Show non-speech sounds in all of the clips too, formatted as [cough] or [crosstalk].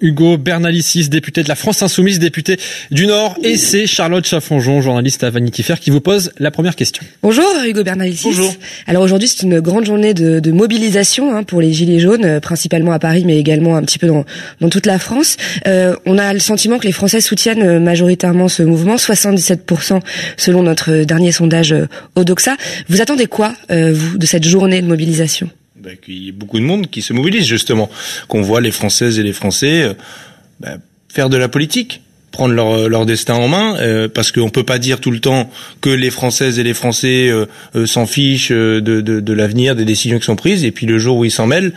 Hugo Bernalicis, député de la France Insoumise, député du Nord, et c'est Charlotte Chaffonjon, journaliste à Vanity Fair, qui vous pose la première question. Bonjour Hugo Bernalicis. Bonjour. Alors aujourd'hui, c'est une grande journée de, mobilisation hein, pour les Gilets jaunes, euh, principalement à Paris, mais également un petit peu dans, toute la France. Euh, on a le sentiment que les Français soutiennent euh, majoritairement ce mouvement, 77% selon notre dernier sondage Odoxa. Vous attendez quoi, vous, de cette journée de mobilisation ben, qu'il y ait beaucoup de monde qui se mobilise justement, qu'on voit les Françaises et les Français euh, ben, faire de la politique prendre leur, euh, leur destin en main, euh, parce qu'on peut pas dire tout le temps que les Françaises et les Français euh, s'en fichent de, de, de l'avenir, des décisions qui sont prises, et puis le jour où ils s'en mêlent,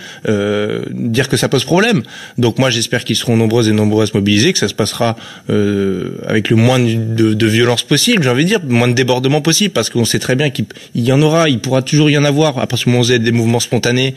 dire que ça pose problème. Donc moi j'espère qu'ils seront nombreuses et nombreuses à se mobiliser, que ça se passera avec le moins de, de violence possible, j'ai envie de dire, le moins de débordement possible, parce qu'on sait très bien qu'il y en aura, il pourra toujours y en avoir, à partir du moment où des mouvements spontanés,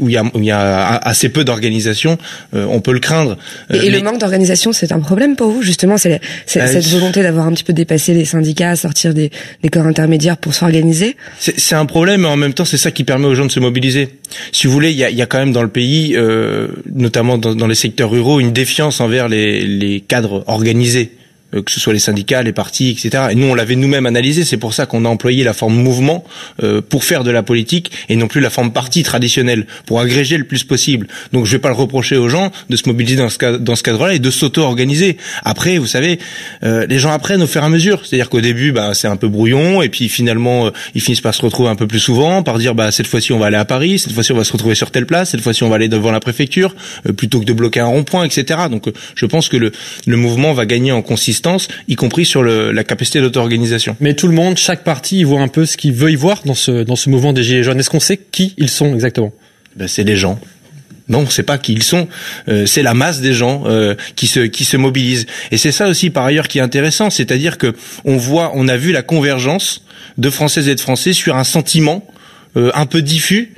où il y a, y a assez peu d'organisation, on peut le craindre. et, le manque d'organisation, c'est un problème problème pour vous justement c'est bah, cette volonté d'avoir un petit peu dépassé les syndicats, sortir des, corps intermédiaires pour s'organiser C'est un problème, mais en même temps c'est ça qui permet aux gens de se mobiliser. Si vous voulez, il y a, quand même dans le pays, euh, notamment dans, les secteurs ruraux, une défiance envers les, les cadres organisés. Euh, que ce soit les syndicats, les partis, etc. Et nous, on l'avait nous-mêmes analysé. C'est pour ça qu'on a employé la forme mouvement euh, pour faire de la politique et non plus la forme parti traditionnelle pour agréger le plus possible. Donc, je vais pas le reprocher aux gens de se mobiliser dans ce, cadre-là et de s'auto-organiser. Après, vous savez, euh, les gens apprennent au fur et à mesure. C'est-à-dire qu'au début, bah, c'est un peu brouillon et puis finalement, ils finissent par se retrouver un peu plus souvent, par dire bah cette fois-ci on va aller à Paris, cette fois-ci on va se retrouver sur telle place, cette fois-ci on va aller devant la préfecture plutôt que de bloquer un rond-point, etc. Donc, je pense que le, le mouvement va gagner en consistance y compris sur la capacité d'auto-organisation. Mais tout le monde, chaque parti, voit un peu ce qu'il veut y voir dans ce, dans ce mouvement des Gilets jaunes. Est-ce qu'on sait qui ils sont exactement ben, C'est des gens. Non, c'est pas qui ils sont. Euh, c'est la masse des gens euh, qui se qui se mobilisent. Et c'est ça aussi par ailleurs qui est intéressant, c'est-à-dire que on voit, on a vu la convergence de Françaises et de Français sur un sentiment euh, un peu diffus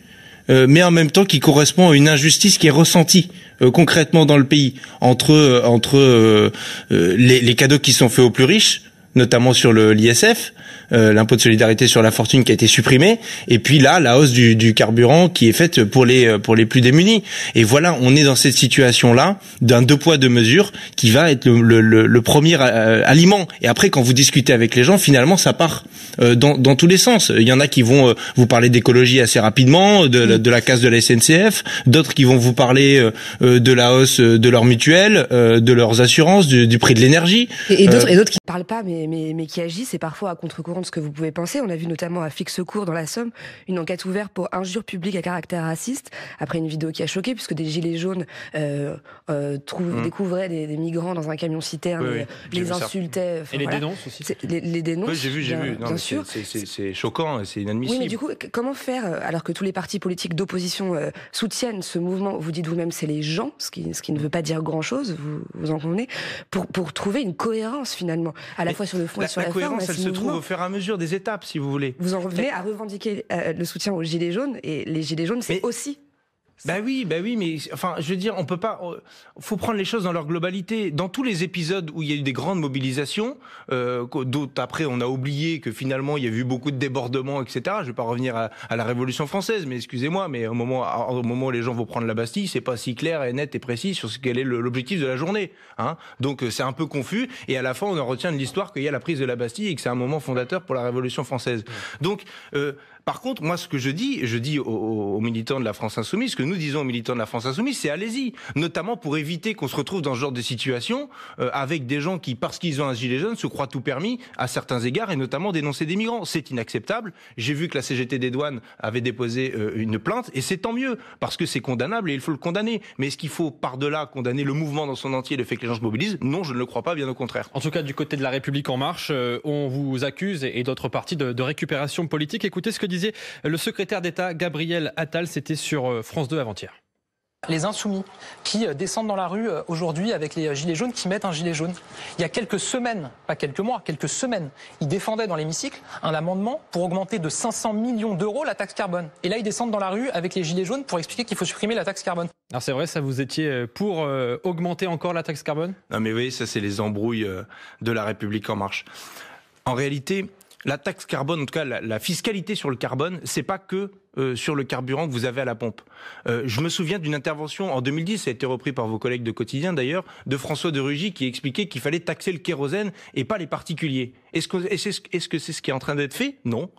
euh, mais en même temps qui correspond à une injustice qui est ressentie euh, concrètement dans le pays entre euh, entre les, les cadeaux qui sont faits aux plus riches, notamment sur l'ISF, euh, l'impôt de solidarité sur la fortune qui a été supprimé, et puis là, la hausse du, du carburant qui est faite pour les euh, pour les plus démunis. Et voilà, on est dans cette situation-là d'un deux poids deux mesures qui va être le, premier euh, aliment. Et après, quand vous discutez avec les gens, finalement, ça part dans, dans, tous les sens. Il y en a qui vont vous parler d'écologie assez rapidement, de, la casse de la SNCF, d'autres qui vont vous parler de la hausse de leur mutuelle, de leurs assurances, du, prix de l'énergie. Et, et d'autres qui ne parlent pas, mais, mais, mais qui agissent et parfois à contre-courant ce que vous pouvez penser. On a vu notamment à Fixe Cours dans la Somme une enquête ouverte pour injure publique à caractère raciste après une vidéo qui a choqué puisque des gilets jaunes euh, euh, mmh. découvraient des, migrants dans un camion citerne, euh, les insultaient. et les dénoncent aussi. Les, dénoncent. Oui, j'ai vu, j'ai vu. bien sûr. C'est choquant, c'est inadmissible. Oui, mais du coup, comment faire alors que tous les partis politiques d'opposition soutiennent ce mouvement Vous dites vous-même, c'est les gens, ce qui, ce qui ne veut pas dire grand-chose. Vous, vous en convenez pour trouver une cohérence finalement, à la fois sur le fond et sur la, cohérence, elle se trouve au fur à mesure des étapes, si vous voulez. Vous en revenez à revendiquer euh, le soutien aux Gilets jaunes, et les Gilets jaunes, c'est aussi bah oui, bah oui, mais enfin, je veux dire, on peut pas. Euh, faut prendre les choses dans leur globalité. Dans tous les épisodes où il y a eu des grandes mobilisations, euh, d'autres après, on a oublié que finalement il y a eu beaucoup de débordements, etc. Je vais pas revenir à, la Révolution française, mais excusez-moi, mais au moment, au moment où les gens vont prendre la Bastille, c'est pas si clair et net et précis sur ce quel est l'objectif de la journée. Hein. Donc euh, c'est un peu confus. Et à la fin, on en retient de l'histoire qu'il y a la prise de la Bastille et que c'est un moment fondateur pour la Révolution française. Donc par contre, moi, ce que je dis, je dis aux, militants de la France Insoumise, ce que nous disons aux militants de la France Insoumise, c'est allez-y, notamment pour éviter qu'on se retrouve dans ce genre de situation euh, avec des gens qui, parce qu'ils ont un gilet jaune, se croient tout permis à certains égards et notamment dénoncer des migrants. C'est inacceptable. J'ai vu que la CGT des douanes avait déposé euh, une plainte et c'est tant mieux parce que c'est condamnable et il faut le condamner. Mais est-ce qu'il faut par-delà condamner le mouvement dans son entier, le fait que les gens se mobilisent Non, je ne le crois pas, bien au contraire. En tout cas, du côté de la République en marche, euh, on vous accuse et, d'autres partis de, de récupération politique. Écoutez ce que dit le secrétaire d'État Gabriel Attal, c'était sur euh, France 2 avant-hier les insoumis qui euh, descendent dans la rue euh, aujourd'hui avec les gilets jaunes qui mettent un gilet jaune. Il y a quelques semaines, pas quelques mois, quelques semaines, ils défendaient dans l'hémicycle un amendement pour augmenter de 500 millions d'euros la taxe carbone. Et là, ils descendent dans la rue avec les gilets jaunes pour expliquer qu'il faut supprimer la taxe carbone. Alors c'est vrai, ça vous étiez pour augmenter encore la taxe carbone Non mais oui, ça c'est les embrouilles de la République en marche. En réalité, la taxe carbone, en tout cas la, fiscalité sur le carbone, c'est pas que euh, sur le carburant que vous avez à la pompe. Euh, je me souviens d'une intervention en 2010, ça a été repris par vos collègues de quotidien d'ailleurs, de François de Rugy qui expliquait qu'il fallait taxer le kérosène et pas les particuliers. Est-ce que c'est -ce, -ce, qui est en train d'être fait Non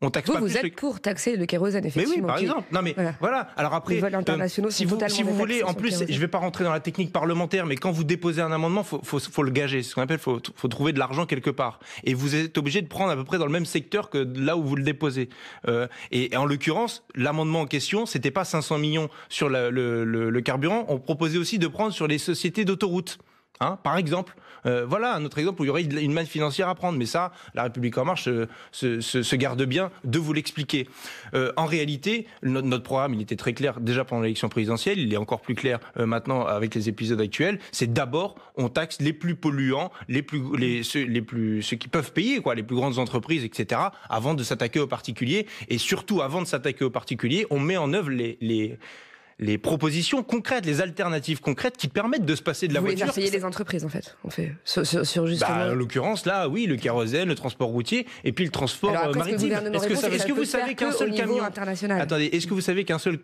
vous, vous êtes pour taxer le kérosène, effectivement. Mais oui, par exemple. Non, mais voilà. Alors après, euh, si, vous, voulez, en plus, je ne vais pas rentrer dans la technique parlementaire, mais quand vous déposez un amendement, faut, faut, le gager. C'est ce qu'on appelle, faut, trouver de l'argent quelque part. Et vous êtes obligé de prendre à peu près dans le même secteur que là où vous le déposez. Euh, et, en l'occurrence, l'amendement en question, n'était pas 500 millions sur le, le carburant. On proposait aussi de prendre sur les sociétés d'autoroutes. Hein, par exemple, euh, voilà un autre exemple où il y aurait une manne financière à prendre, mais ça, la République en marche euh, se, garde bien de vous l'expliquer. Euh, en réalité, notre, programme, il était très clair déjà pendant l'élection présidentielle, il est encore plus clair maintenant avec les épisodes actuels. C'est d'abord on taxe les plus polluants, les plus les ceux, plus ceux qui peuvent payer quoi, les plus grandes entreprises, etc. Avant de s'attaquer aux particuliers et surtout avant de s'attaquer aux particuliers, on met en œuvre les les propositions concrètes, les alternatives concrètes qui permettent de se passer de la voiture. Vous voulez les entreprises en fait, on fait sur, bah, en l'occurrence là, oui, le kérosène, le transport routier et puis le transport euh, maritime. Est-ce que, vous savez qu'un seul camion international Attendez, est-ce que vous savez qu'un seul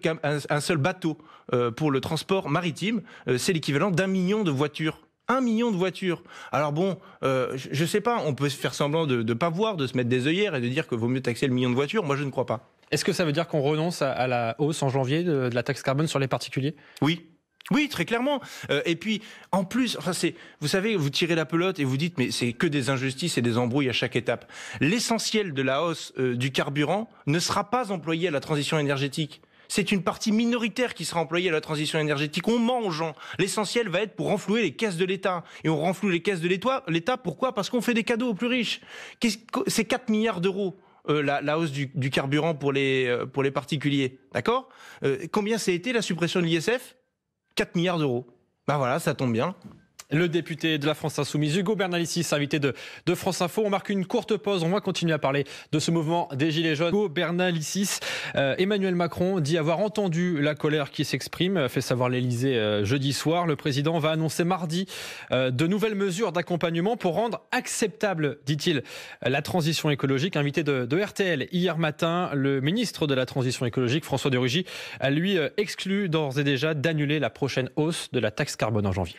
bateau euh, pour le transport maritime, euh, c'est l'équivalent d'un million de voitures un million de voitures. Alors bon, je, ne sais pas, on peut faire semblant de ne pas voir, de se mettre des œillères et de dire que vaut mieux taxer le million de voitures. Moi, je ne crois pas. Est-ce que ça veut dire qu'on renonce à, la hausse en janvier de, la taxe carbone sur les particuliers Oui, oui, très clairement. Euh, et puis, en plus, vous savez, vous tirez la pelote et vous dites, mais c'est que des injustices et des embrouilles à chaque étape. L'essentiel de la hausse euh, du carburant ne sera pas employé à la transition énergétique. C'est une partie minoritaire qui sera employée à la transition énergétique. On ment aux gens. L'essentiel va être pour renflouer les caisses de l'État. Et on renfloue les caisses de l'État, pourquoi Parce qu'on fait des cadeaux aux plus riches. C'est 4 milliards d'euros. Euh, la, hausse du, carburant pour les, euh, pour les particuliers. D'accord euh, Combien ça a été la suppression de l'ISF 4 milliards d'euros. Ben voilà, ça tombe bien le député de la France Insoumise, Hugo Bernalicis, invité de, France Info. On marque une courte pause, on va continuer à parler de ce mouvement des Gilets jaunes. Hugo Bernalicis, euh, Emmanuel Macron dit avoir entendu la colère qui s'exprime, euh, fait savoir l'Elysée euh, jeudi soir. Le président va annoncer mardi de nouvelles mesures d'accompagnement pour rendre acceptable, dit-il, la transition écologique. Invité de, de, RTL hier matin, le ministre de la Transition écologique, François de Rugy, a lui exclu d'ores et déjà d'annuler la prochaine hausse de la taxe carbone en janvier.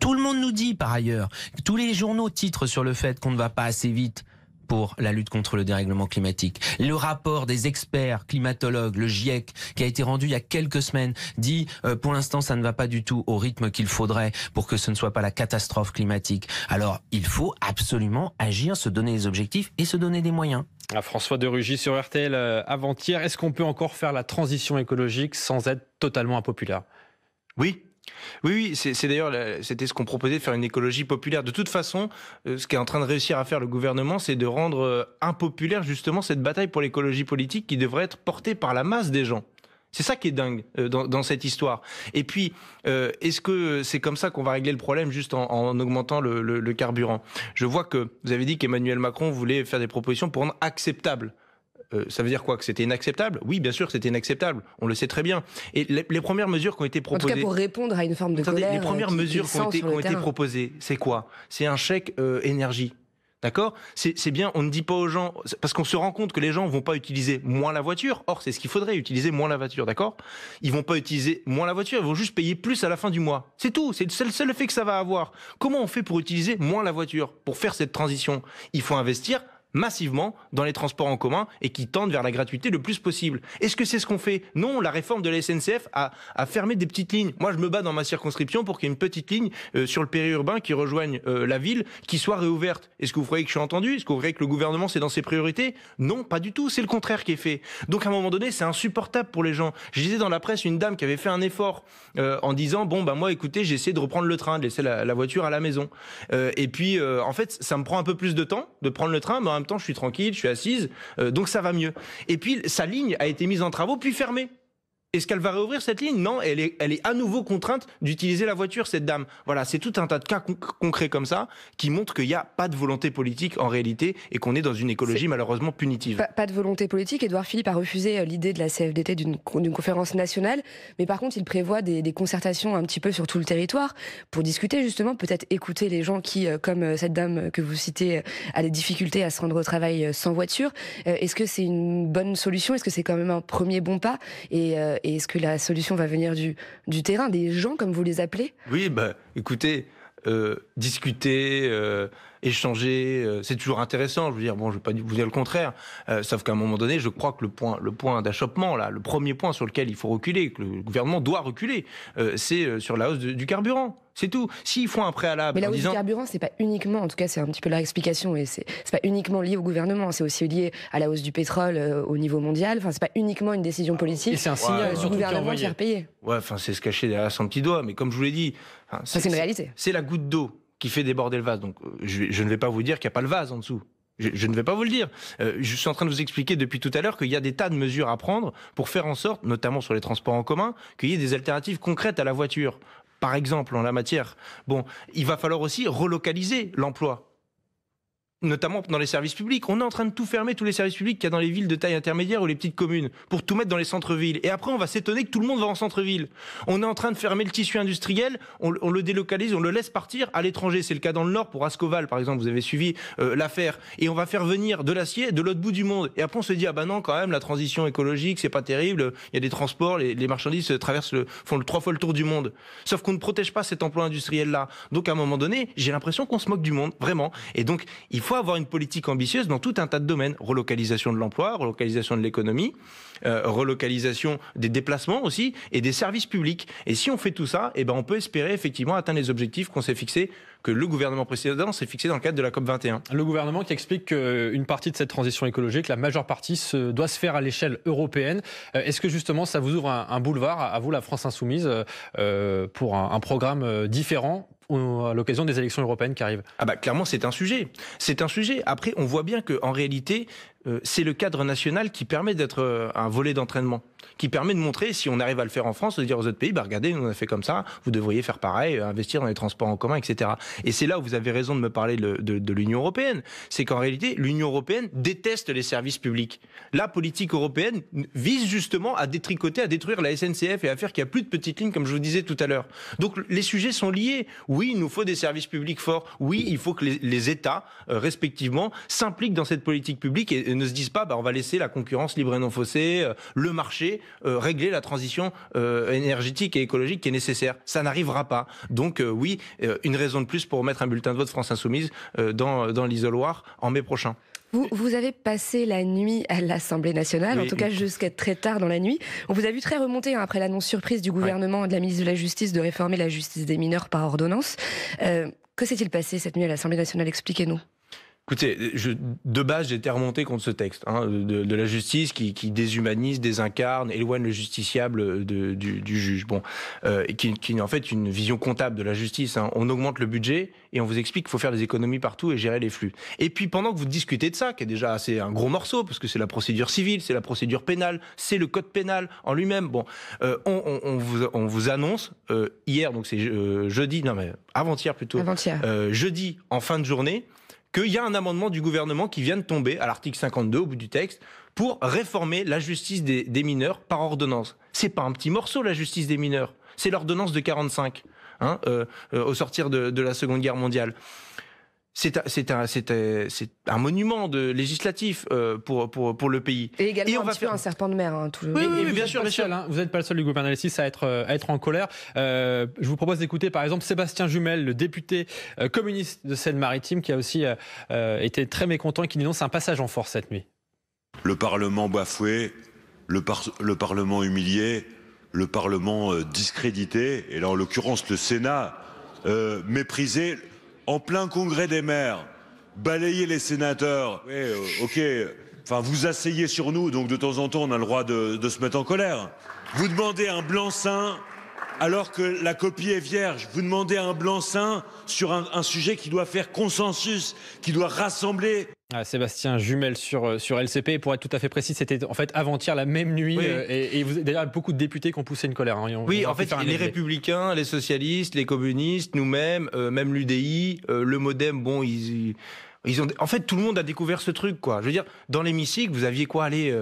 Tout le monde nous dit par ailleurs, tous les journaux titrent sur le fait qu'on ne va pas assez vite pour la lutte contre le dérèglement climatique. Le rapport des experts climatologues, le GIEC, qui a été rendu il y a quelques semaines, dit euh, pour l'instant ça ne va pas du tout au rythme qu'il faudrait pour que ce ne soit pas la catastrophe climatique. Alors il faut absolument agir, se donner les objectifs et se donner des moyens. À ah, François de Rugy sur RTL euh, avant-hier, est-ce qu'on peut encore faire la transition écologique sans être totalement impopulaire Oui, oui, c'est d'ailleurs c'était ce qu'on proposait de faire une écologie populaire. De toute façon, euh, ce qui est en train de réussir à faire le gouvernement, c'est de rendre euh, impopulaire justement cette bataille pour l'écologie politique qui devrait être portée par la masse des gens. C'est ça qui est dingue euh, dans, cette histoire. Et puis, est-ce que c'est comme ça qu'on va régler le problème juste en, augmentant le carburant Je vois que vous avez dit qu'Emmanuel Macron voulait faire des propositions pour rendre acceptable euh, ça veut dire quoi Que c'était inacceptable Oui, bien sûr que c'était inacceptable. On le sait très bien. Et les, premières mesures qui ont été proposées. En tout cas, pour répondre à une forme de colère. Les premières euh, mesures qui, ont, été, proposées, c'est quoi C'est un chèque euh, énergie. D'accord C'est bien, on ne dit pas aux gens, parce qu'on se rend compte que les gens vont pas utiliser moins la voiture. Or, c'est ce qu'il faudrait, utiliser moins la voiture, d'accord Ils vont pas utiliser moins la voiture, ils vont juste payer plus à la fin du mois. C'est tout, c'est le seul, seul effet que ça va avoir. Comment on fait pour utiliser moins la voiture Pour faire cette transition, il faut investir massivement dans les transports en commun et qui tendent vers la gratuité le plus possible. Est-ce que c'est ce qu'on fait Non, la réforme de la SNCF a, fermé des petites lignes. Moi, je me bats dans ma circonscription pour qu'il y ait une petite ligne euh, sur le périurbain qui rejoigne euh, la ville, qui soit réouverte. Est-ce que vous croyez que je suis entendu Est-ce que vous croyez que le gouvernement, c'est dans ses priorités Non, pas du tout. C'est le contraire qui est fait. Donc, à un moment donné, c'est insupportable pour les gens. Je disais dans la presse une dame qui avait fait un effort euh, en disant, bon, bah moi, écoutez, j'essaie de reprendre le train, de laisser la, voiture à la maison. et puis, en fait, ça me prend un peu plus de temps de prendre le train, même temps, je suis tranquille, je suis assise, euh, donc ça va mieux. Et puis, sa ligne a été mise en travaux, puis fermée. Est-ce qu'elle va réouvrir cette ligne Non, elle est, elle est à nouveau contrainte d'utiliser la voiture, cette dame. Voilà, c'est tout un tas de cas concrets comme ça qui montrent qu'il n'y a pas de volonté politique en réalité et qu'on est dans une écologie malheureusement punitive. Pas, de volonté politique. Édouard Philippe a refusé euh, l'idée de la CFDT d'une conférence nationale, mais par contre, il prévoit des, concertations un petit peu sur tout le territoire pour discuter justement, peut-être écouter les gens qui, euh, comme euh, cette dame que vous citez, a des difficultés à se rendre au travail sans voiture. Est-ce que c'est une bonne solution Est-ce que c'est quand même un premier bon pas et, et est-ce que la solution va venir du, du terrain, des gens, comme vous les appelez Oui, bah, écoutez, euh, discuter, euh, échanger. Euh, c'est toujours intéressant. Je veux dire, bon, je ne vais pas vous dire le contraire. sauf qu'à un moment donné, je crois que le point, le point d'achoppement, là, le premier point sur lequel il faut reculer, que le gouvernement doit reculer, c'est sur la hausse du carburant. C'est tout. S'ils font un préalable. Mais la hausse du carburant, c'est pas uniquement, en tout cas, c'est un petit peu leur explication, et c'est pas uniquement lié au gouvernement, c'est aussi lié à la hausse du pétrole au niveau mondial. Enfin, c'est pas uniquement une décision politique. C'est un signal sur du gouvernement de est payer. Ouais, enfin, c'est se cacher derrière son petit doigt. Mais comme je vous l'ai dit, c'est réalité. C'est la goutte d'eau qui fait déborder le vase. Donc euh, je, ne vais pas vous dire qu'il n'y a pas le vase en dessous. Je, ne vais pas vous le dire. Euh, je suis en train de vous expliquer depuis tout à l'heure qu'il y a des tas de mesures à prendre pour faire en sorte, notamment sur les transports en commun, qu'il y ait des alternatives concrètes à la voiture. Par exemple, en la matière. Bon, il va falloir aussi relocaliser l'emploi notamment dans les services publics. On est en train de tout fermer, tous les services publics qu'il y a dans les villes de taille intermédiaire ou les petites communes, pour tout mettre dans les centres-villes. Et après, on va s'étonner que tout le monde va en centre-ville. On est en train de fermer le tissu industriel, on, le délocalise, on le laisse partir à l'étranger. C'est le cas dans le Nord, pour Ascoval, par exemple, vous avez suivi euh, l'affaire. Et on va faire venir de l'acier de l'autre bout du monde. Et après, on se dit, ah bah non, quand même, la transition écologique, c'est pas terrible, il y a des transports, les, marchandises traversent le, font le, trois fois le tour du monde. Sauf qu'on ne protège pas cet emploi industriel-là. Donc, à un moment donné, j'ai l'impression qu'on se moque du monde, vraiment. Et donc, il faut avoir une politique ambitieuse dans tout un tas de domaines. Relocalisation de l'emploi, relocalisation de l'économie, euh, relocalisation des déplacements aussi et des services publics. Et si on fait tout ça, eh ben on peut espérer effectivement atteindre les objectifs qu'on s'est fixés, que le gouvernement précédent s'est fixé dans le cadre de la COP 21. Le gouvernement qui explique qu'une partie de cette transition écologique, la majeure partie, doit se faire à l'échelle européenne. Euh, est-ce que justement ça vous ouvre un, boulevard à vous, la France insoumise, euh, pour un programme différent euh, à l'occasion des élections européennes qui arrivent. Ah bah clairement c'est un sujet. C'est un sujet. Après on voit bien que en réalité euh, c'est le cadre national qui permet d'être euh, un volet d'entraînement, qui permet de montrer, si on arrive à le faire en France, de dire aux autres pays, bah regardez, nous on a fait comme ça, vous devriez faire pareil, euh, investir dans les transports en commun, etc. Et c'est là où vous avez raison de me parler de, l'Union européenne, c'est qu'en réalité, l'Union européenne déteste les services publics. La politique européenne vise justement à détricoter, à détruire la SNCF et à faire qu'il n'y a plus de petites lignes, comme je vous disais tout à l'heure. Donc les sujets sont liés. Oui, il nous faut des services publics forts. Oui, il faut que les, États, respectivement, s'impliquent dans cette politique publique et ne se disent pas, bah, on va laisser la concurrence libre et non faussée, euh, le marché, euh, régler la transition euh, énergétique et écologique qui est nécessaire. Ça n'arrivera pas. Donc oui, une raison de plus pour mettre un bulletin de vote France Insoumise dans, l'isoloir en mai prochain. Vous, avez passé la nuit à l'Assemblée nationale, en tout cas jusqu'à très tard dans la nuit. On vous a vu très remonter hein, après l'annonce surprise du gouvernement et de la ministre de la Justice de réformer la justice des mineurs par ordonnance. que s'est-il passé cette nuit à l'Assemblée nationale Expliquez-nous. Écoutez, de base, j'étais remonté contre ce texte hein, de, la justice qui, déshumanise, désincarne, éloigne le justiciable du, juge. Bon, euh, qui, est en fait une vision comptable de la justice. Hein. On augmente le budget et on vous explique qu'il faut faire des économies partout et gérer les flux. Et puis pendant que vous discutez de ça, qui est déjà assez un gros morceau parce que c'est la procédure civile, c'est la procédure pénale, c'est le code pénal en lui-même. Bon, euh, on, vous, annonce euh, hier, donc c'est jeudi, non mais avant-hier plutôt, jeudi en fin de journée qu'il y a un amendement du gouvernement qui vient de tomber à l'article 52 au bout du texte pour réformer la justice des, mineurs par ordonnance. C'est pas un petit morceau la justice des mineurs, c'est l'ordonnance de 45 hein, euh, euh, au sortir de la Seconde Guerre mondiale. Euh, c'est un, monument de législatif euh, pour, pour, le pays. Et également on un va faire... un serpent de mer. Hein, tout le... Oui, oui, bien sûr, Michel. Hein. vous n'êtes pas le seul du gouvernement ici à être, euh, à être en colère. je vous propose d'écouter par exemple Sébastien Jumel, le député communiste de Seine-Maritime, qui a aussi été très mécontent et qui dénonce un passage en force cette nuit. Le Parlement bafoué, le, Parlement humilié, le Parlement discrédité, et là en l'occurrence le Sénat méprisé, en plein congrès des maires, balayer les sénateurs. Euh, ok. Enfin, vous asseyez sur nous, donc de temps en temps, on a le droit de, de se mettre en colère. Vous demandez un blanc-seing alors que la copie est vierge. Vous demandez un blanc-seing sur un, sujet qui doit faire consensus, qui doit rassembler. Ah, Sébastien Jumel sur, euh, sur LCP, pour être tout à fait précis, c'était en fait avant-hier la même nuit. Euh, et, vous d'ailleurs, beaucoup de députés qui ont poussé une colère. Hein. oui, en fait, les républicains, les socialistes, les communistes, nous-mêmes, euh, même l'UDI, le Modem, bon, ils, ont... En fait, tout le monde a découvert ce truc, quoi. Je veux dire, dans l'hémicycle, vous aviez quoi aller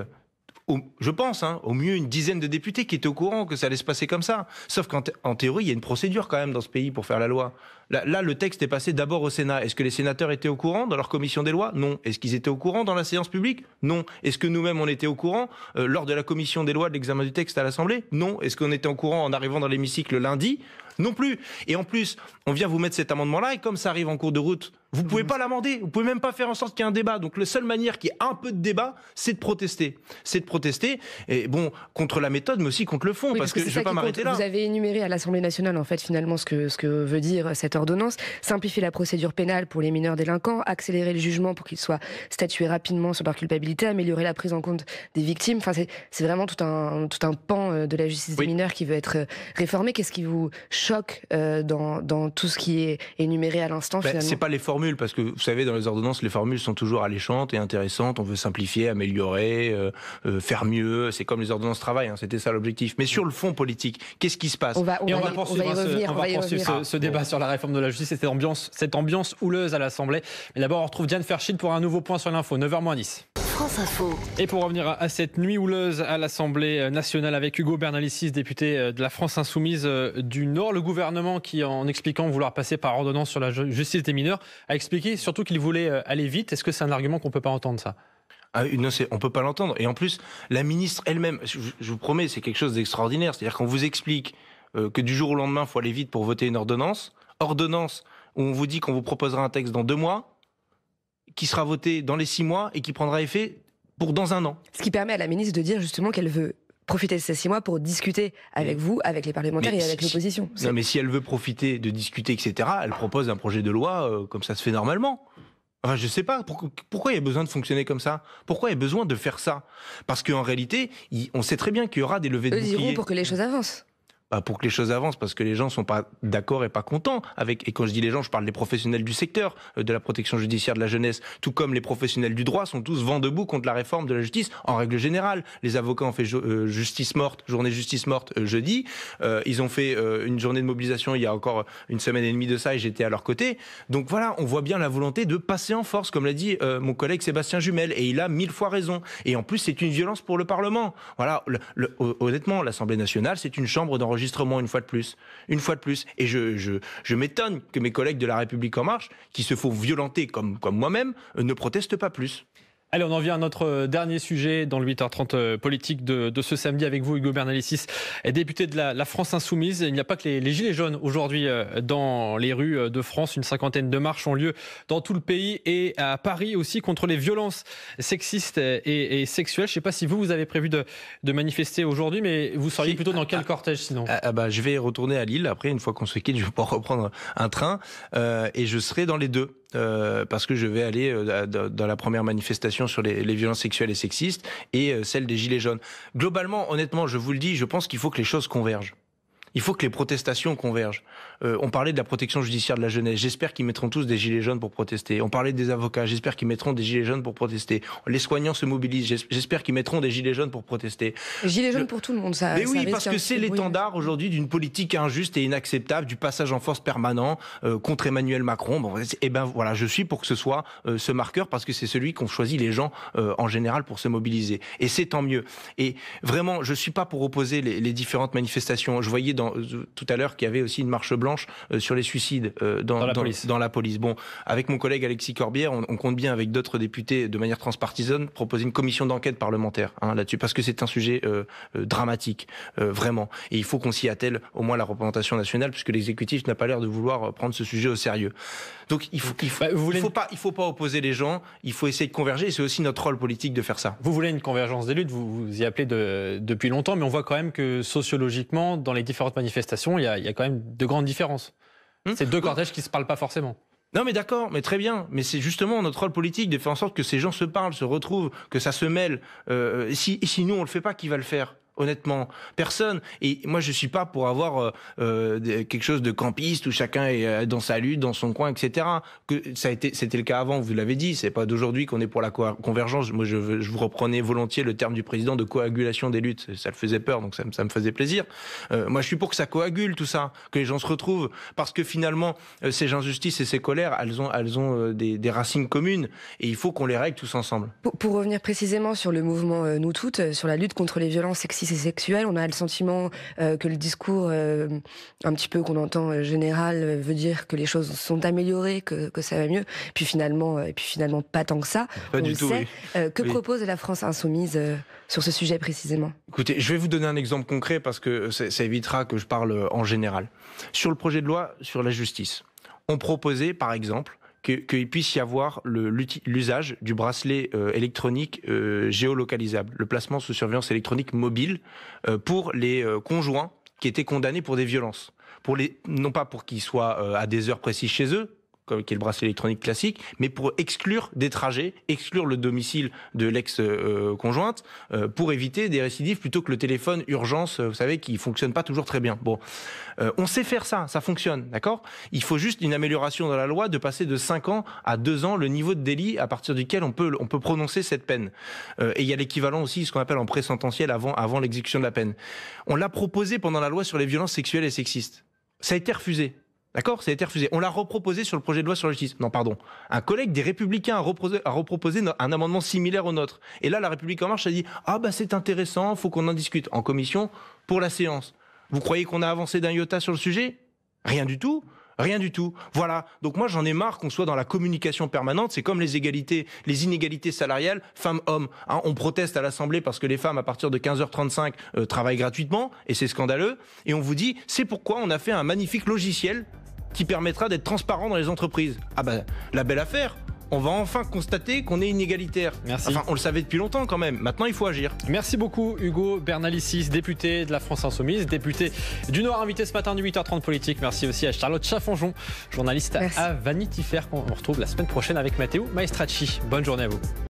je pense, hein, au mieux une dizaine de députés qui étaient au courant que ça allait se passer comme ça. Sauf qu'en théorie, il y a une procédure quand même dans ce pays pour faire la loi. Là, le texte est passé d'abord au Sénat. Est-ce que les sénateurs étaient au courant dans leur commission des lois Non. Est-ce qu'ils étaient au courant dans la séance publique Non. Est-ce que nous-mêmes, on était au courant euh, lors de la commission des lois de l'examen du texte à l'Assemblée Non. Est-ce qu'on était au courant en arrivant dans l'hémicycle lundi non plus. Et en plus, on vient vous mettre cet amendement-là et comme ça arrive en cours de route, vous ne pouvez mmh. pas l'amender, vous pouvez même pas faire en sorte qu'il y ait un débat. Donc la seule manière qu'il y ait un peu de débat, c'est de protester. C'est de protester et bon contre la méthode mais aussi contre le fond parce, que, je vais pas m'arrêter là. Vous avez énuméré à l'Assemblée nationale en fait finalement ce que ce que veut dire cette ordonnance, simplifier la procédure pénale pour les mineurs délinquants, accélérer le jugement pour qu'ils soient statués rapidement sur leur culpabilité, améliorer la prise en compte des victimes. Enfin, c'est vraiment tout un, tout un pan euh, de la justice des mineurs qui veut être euh, réformé. Qu'est-ce qui vous choque euh, dans, dans, tout ce qui est énuméré à l'instant ben, C'est pas les formules, parce que vous savez, dans les ordonnances, les formules sont toujours alléchantes et intéressantes. On veut simplifier, améliorer, faire mieux. C'est comme les ordonnances travail, hein, c'était ça l'objectif. Mais sur le fond politique, qu'est-ce qui se passe On va, poursuivre ce débat sur la réforme de la justice et cette ambiance, cette ambiance houleuse à l'Assemblée. Mais d'abord, on retrouve Diane Ferschid pour un nouveau point sur l'info, 9h 10. France Info. Et pour revenir à, cette nuit houleuse à l'Assemblée euh, nationale avec Hugo Bernalicis, député euh, de la France Insoumise euh, du Nord, le gouvernement qui, en expliquant vouloir passer par ordonnance sur la justice des mineurs, a expliqué surtout qu'il voulait aller vite. Est-ce que c'est un argument qu'on ne peut pas entendre ça ah, non, on peut pas l'entendre. Et en plus, la ministre elle-même, je, vous promets, c'est quelque chose d'extraordinaire. C'est-à-dire qu'on vous explique que du jour au lendemain, il faut aller vite pour voter une ordonnance ordonnance où on vous dit qu'on vous proposera un texte dans deux mois, qui sera voté dans les six mois et qui prendra effet pour dans un an. Ce qui permet à la ministre de dire justement qu'elle veut profiter de ces six mois pour discuter avec vous, avec les parlementaires et avec l'opposition. Non, mais si elle veut profiter de discuter, etc., elle propose un projet de loi euh, comme ça se fait normalement. Enfin, je sais pas. pourquoi il y a besoin de fonctionner comme ça Pourquoi il y a besoin de faire ça Parce qu'en réalité, on sait très bien qu'il y aura des levées de boucliers. pour que les choses avancent. Bah, pour que les choses avancent, parce que les gens ne sont pas d'accord et pas contents avec. Et quand je dis les gens, je parle des professionnels du secteur euh, de la protection judiciaire de la jeunesse, tout comme les professionnels du droit sont tous vent debout contre la réforme de la justice en règle générale. Les avocats ont fait euh, justice morte, journée justice morte euh, jeudi. ils ont fait une journée de mobilisation il y a encore une semaine et demie de ça et j'étais à leur côté. Donc voilà, on voit bien la volonté de passer en force, comme l'a dit mon collègue Sébastien Jumel, et il a mille fois raison. Et en plus, c'est une violence pour le Parlement. Voilà, honnêtement, l'Assemblée nationale, c'est une chambre d'enregistrement une fois de plus, une fois de plus. Et je, m'étonne que mes collègues de La République En Marche, qui se font violenter comme, comme moi-même, euh, ne protestent pas plus. Allez, on en vient à notre euh, dernier sujet dans le 8h30 euh, politique de, ce samedi avec vous, Hugo Bernalicis, député de la, France Insoumise. Il n'y a pas que les, Gilets jaunes aujourd'hui euh, dans les rues de France. Une cinquantaine de marches ont lieu dans tout le pays et à Paris aussi contre les violences sexistes et, sexuelles. Je ne sais pas si vous, vous avez prévu de, manifester aujourd'hui, mais vous seriez plutôt dans ah, quel ah. cortège sinon ah, ah, bah, Je vais retourner à Lille. Après, une fois qu'on se quitte, je vais pas [laughs] reprendre un train et je serai dans les deux. Euh, parce que je vais aller euh, dans la première manifestation sur les, violences sexuelles et sexistes et euh, celle des Gilets jaunes. Globalement, honnêtement, je vous le dis, je pense qu'il faut que les choses convergent. Il faut que les protestations convergent. Euh, on parlait de la protection judiciaire de la jeunesse. J'espère qu'ils mettront tous des gilets jaunes pour protester. On parlait des avocats. J'espère qu'ils mettront des gilets jaunes pour protester. Les soignants se mobilisent. J'espère qu'ils mettront des gilets jaunes pour protester. Gilets jaunes pour tout le monde, ça. Mais oui, parce que c'est l'étendard aujourd'hui d'une politique injuste et inacceptable, du passage en force permanent euh, contre Emmanuel Macron. et eh ben voilà, je suis pour que ce soit euh, ce marqueur parce que c'est celui qu'ont choisi les gens en général pour se mobiliser. Et c'est tant mieux. Et vraiment, je suis pas pour opposer les, les différentes manifestations. Je voyais dans euh, tout à l'heure qu'il y avait aussi une marche blanche euh, sur les suicides euh, dans, la dans, la police. Bon, avec mon collègue Alexis Corbière, on, compte bien avec d'autres députés de manière transpartisane proposer une commission d'enquête parlementaire hein, là-dessus parce que c'est un sujet dramatique vraiment et il faut qu'on s'y attelle au moins la représentation nationale puisque l'exécutif n'a pas l'air de vouloir prendre ce sujet au sérieux. Donc il faut, faut, pas, opposer les gens. Il faut essayer de converger. C'est aussi notre rôle politique de faire ça. Vous voulez une convergence des luttes. Vous, vous y appelez depuis longtemps, mais on voit quand même que sociologiquement, dans les différentes manifestations, il y a, quand même de grandes différences. Hum c'est deux cortèges qui qui se parlent pas forcément. Non mais d'accord, mais très bien, mais c'est justement notre rôle politique de faire en sorte que ces gens se parlent, se retrouvent, que ça se mêle. Euh, et si, si nous on le fait pas, qui va le faire honnêtement personne et moi je suis pas pour avoir euh, euh, quelque chose de campiste où chacun est euh, dans sa lutte dans son coin etc que ça a été c'était le cas avant vous l'avez dit c'est pas d'aujourd'hui qu'on est pour la convergence moi je, vous reprenais volontiers le terme du président de coagulation des luttes ça le faisait peur donc ça, me faisait plaisir moi je suis pour que ça coagule tout ça que les gens se retrouvent parce que finalement ces injustices et ces colères elles ont elles ont des, racines communes et il faut qu'on les règle tous ensemble pour revenir précisément sur le mouvement nous toutes sur la lutte contre les violences sexistes c'est On a le sentiment euh, que le discours, euh, un petit peu qu'on entend euh, général, veut dire que les choses sont améliorées, que, ça va mieux. Puis finalement, et puis finalement pas tant que ça. on Sait. que propose la France insoumise sur ce sujet précisément Écoutez, je vais vous donner un exemple concret parce que ça évitera que je parle en général. Sur le projet de loi sur la justice, on proposait par exemple qu'il puisse y avoir l'usage du bracelet euh, électronique euh, géolocalisable, le placement sous surveillance électronique mobile euh, pour les conjoints qui étaient condamnés pour des violences. Pour les, non pas pour qu'ils soient à des heures précises chez eux, qui est le bracelet électronique classique, mais pour exclure des trajets, exclure le domicile de l'ex-conjointe, euh, euh, pour éviter des récidives plutôt que le téléphone urgence, euh, vous savez, qui fonctionne pas toujours très bien. Bon, on sait faire ça, ça fonctionne, d'accord Il faut juste une amélioration dans la loi de passer de 5 ans à 2 ans le niveau de délit à partir duquel on peut, on peut prononcer cette peine. et il y a l'équivalent aussi, ce qu'on appelle en présententiel avant, avant l'exécution de la peine. On l'a proposé pendant la loi sur les violences sexuelles et sexistes. Ça a été refusé. D'accord Ça a été refusé. On l'a reproposé sur le projet de loi sur la justice. Non, pardon. Un collègue des Républicains a reproposé, un amendement similaire au nôtre. Et là, la République En Marche a dit Ah, bah c'est intéressant, faut qu'on en discute en commission pour la séance. Vous croyez qu'on a avancé d'un iota sur le sujet Rien du tout. Rien du tout. Voilà. Donc moi j'en ai marre qu'on soit dans la communication permanente. C'est comme les égalités, les inégalités salariales femmes-hommes. Hein, on proteste à l'Assemblée parce que les femmes à partir de 15h35 euh, travaillent gratuitement et c'est scandaleux. Et on vous dit c'est pourquoi on a fait un magnifique logiciel qui permettra d'être transparent dans les entreprises. Ah ben, la belle affaire on va enfin constater qu'on est inégalitaire. Merci. Enfin, on le savait depuis longtemps quand même. Maintenant, il faut agir. Merci beaucoup, Hugo Bernalicis, député de la France Insoumise, député du Noir, invité ce matin du 8h30 Politique. Merci aussi à Charlotte Chaffonjon, journaliste à Vanity Fair, qu'on retrouve la semaine prochaine avec Matteo Maestracci. Bonne journée à vous.